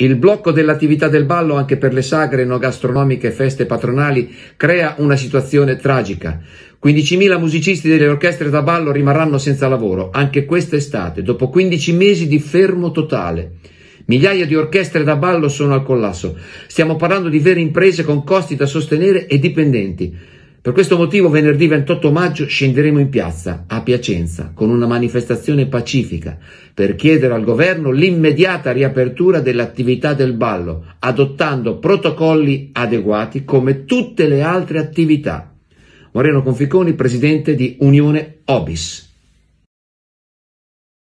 Il blocco dell'attività del ballo anche per le sagre no gastronomiche e feste patronali crea una situazione tragica. 15.000 musicisti delle orchestre da ballo rimarranno senza lavoro anche quest'estate, dopo 15 mesi di fermo totale. Migliaia di orchestre da ballo sono al collasso. Stiamo parlando di vere imprese con costi da sostenere e dipendenti. Per questo motivo venerdì 28 maggio scenderemo in piazza a Piacenza con una manifestazione pacifica per chiedere al governo l'immediata riapertura dell'attività del ballo, adottando protocolli adeguati come tutte le altre attività. Moreno Conficoni, presidente di Unione Obis.